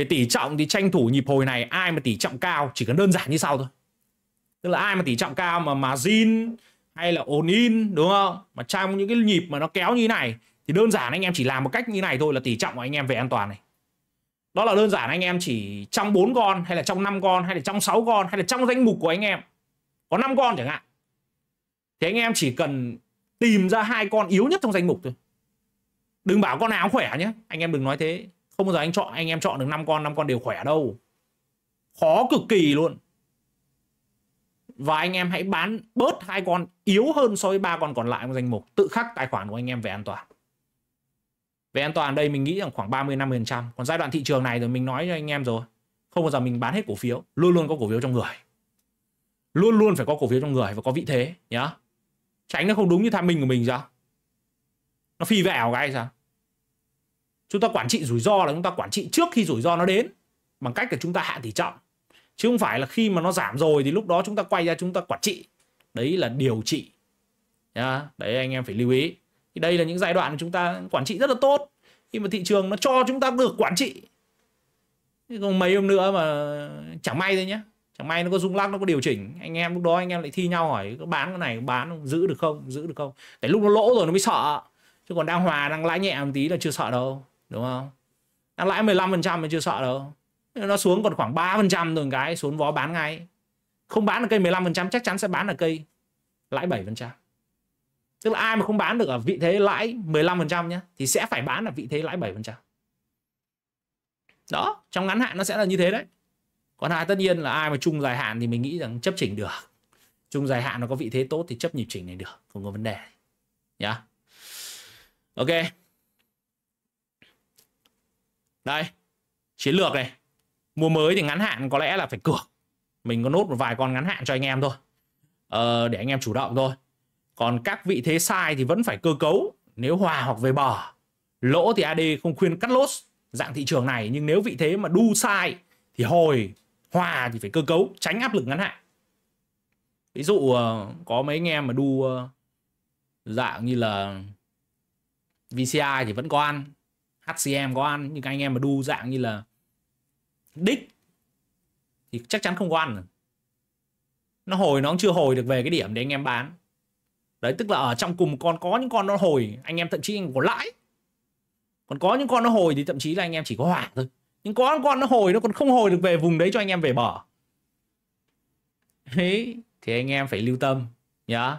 về tỷ trọng thì tranh thủ nhịp hồi này ai mà tỷ trọng cao chỉ cần đơn giản như sau thôi tức là ai mà tỷ trọng cao mà mà zin hay là ồn in đúng không mà trong những cái nhịp mà nó kéo như này thì đơn giản anh em chỉ làm một cách như này thôi là tỷ trọng của anh em về an toàn này đó là đơn giản anh em chỉ trong 4 con hay là trong 5 con hay là trong 6 con hay là trong danh mục của anh em có 5 con chẳng hạn thì anh em chỉ cần tìm ra hai con yếu nhất trong danh mục thôi đừng bảo con nào khỏe nhé anh em đừng nói thế không bao giờ anh chọn anh em chọn được 5 con 5 con đều khỏe đâu khó cực kỳ luôn và anh em hãy bán bớt hai con yếu hơn so với ba con còn lại trong danh mục tự khắc tài khoản của anh em về an toàn về an toàn đây mình nghĩ rằng khoảng 30 50 còn giai đoạn thị trường này rồi mình nói cho anh em rồi không bao giờ mình bán hết cổ phiếu luôn luôn có cổ phiếu trong người luôn luôn phải có cổ phiếu trong người và có vị thế nhá tránh nó không đúng như tham minh của mình sao nó phi vẹo cái sao chúng ta quản trị rủi ro là chúng ta quản trị trước khi rủi ro nó đến bằng cách là chúng ta hạ tỷ trọng chứ không phải là khi mà nó giảm rồi thì lúc đó chúng ta quay ra chúng ta quản trị đấy là điều trị nhá đấy anh em phải lưu ý thì đây là những giai đoạn chúng ta quản trị rất là tốt khi mà thị trường nó cho chúng ta được quản trị còn mấy hôm nữa mà chẳng may thôi nhá chẳng may nó có rung lắc nó có điều chỉnh anh em lúc đó anh em lại thi nhau hỏi có bán cái này bán không giữ được không giữ được không tại lúc nó lỗ rồi nó mới sợ chứ còn đang hòa đang lãi nhẹ một tí là chưa sợ đâu đúng không ăn lãi 15% mình chưa sợ đâu nó xuống còn khoảng 3% rồi cái xuống vó bán ngay không bán được cây 15% chắc chắn sẽ bán ở cây lãi 7% tức là ai mà không bán được ở vị thế lãi 15% nhé thì sẽ phải bán ở vị thế lãi 7% đó trong ngắn hạn nó sẽ là như thế đấy còn hai tất nhiên là ai mà chung dài hạn thì mình nghĩ rằng chấp chỉnh được chung dài hạn nó có vị thế tốt thì chấp nhịp chỉnh này được không có vấn đề nhá yeah. ok Đấy, chiến lược này. Mua mới thì ngắn hạn có lẽ là phải cược. Mình có nốt một vài con ngắn hạn cho anh em thôi. Ờ, để anh em chủ động thôi. Còn các vị thế sai thì vẫn phải cơ cấu. Nếu hòa hoặc về bờ, lỗ thì AD không khuyên cắt lốt dạng thị trường này. Nhưng nếu vị thế mà đu sai thì hồi hòa thì phải cơ cấu, tránh áp lực ngắn hạn. Ví dụ ờ, có mấy anh em mà đu ờ, dạng như là VCI thì vẫn có ăn HCM có ăn nhưng anh em mà đu dạng như là đích thì chắc chắn không có ăn nó hồi nó cũng chưa hồi được về cái điểm để anh em bán đấy tức là ở trong cùng con có những con nó hồi anh em thậm chí anh có lãi còn có những con nó hồi thì thậm chí là anh em chỉ có hòa thôi nhưng có những con nó hồi nó còn không hồi được về vùng đấy cho anh em về bỏ đấy thì anh em phải lưu tâm nhá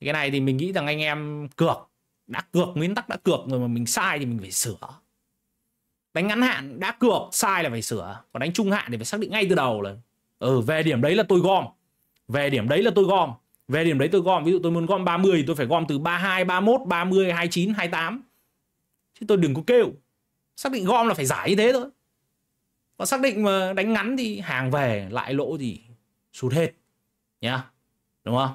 cái này thì mình nghĩ rằng anh em cược đã cược nguyên tắc đã cược rồi mà mình sai thì mình phải sửa đánh ngắn hạn đã cược sai là phải sửa còn đánh trung hạn thì phải xác định ngay từ đầu là ừ về điểm đấy là tôi gom về điểm đấy là tôi gom về điểm đấy tôi gom ví dụ tôi muốn gom 30 thì tôi phải gom từ 32, 31, 30, 29, 28 chứ tôi đừng có kêu xác định gom là phải giải như thế thôi còn xác định mà đánh ngắn thì hàng về lại lỗ thì sụt hết nhá đúng không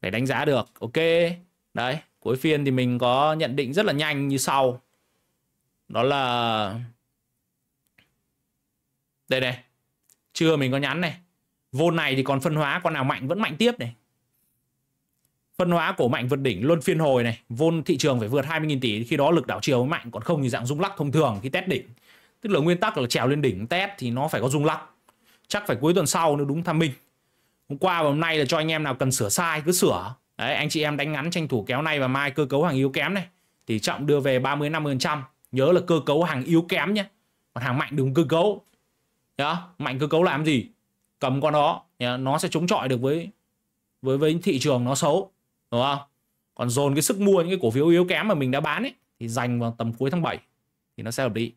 để đánh giá được ok đấy cuối phiên thì mình có nhận định rất là nhanh như sau đó là đây này trưa mình có nhắn này vôn này thì còn phân hóa con nào mạnh vẫn mạnh tiếp này phân hóa cổ mạnh vượt đỉnh luôn phiên hồi này vôn thị trường phải vượt 20.000 tỷ khi đó lực đảo chiều mới mạnh còn không thì dạng rung lắc thông thường khi test đỉnh tức là nguyên tắc là trèo lên đỉnh test thì nó phải có rung lắc chắc phải cuối tuần sau nếu đúng tham minh hôm qua và hôm nay là cho anh em nào cần sửa sai cứ sửa đấy anh chị em đánh ngắn tranh thủ kéo này và mai cơ cấu hàng yếu kém này thì trọng đưa về 30 50 phần trăm Nhớ là cơ cấu hàng yếu kém nhé. Còn hàng mạnh đúng cơ cấu. Nhá, mạnh cơ cấu làm gì? Cầm con đó, nhá, nó sẽ chống chọi được với với với thị trường nó xấu, đúng không? Còn dồn cái sức mua những cái cổ phiếu yếu kém mà mình đã bán ấy thì dành vào tầm cuối tháng 7 thì nó sẽ hợp lý.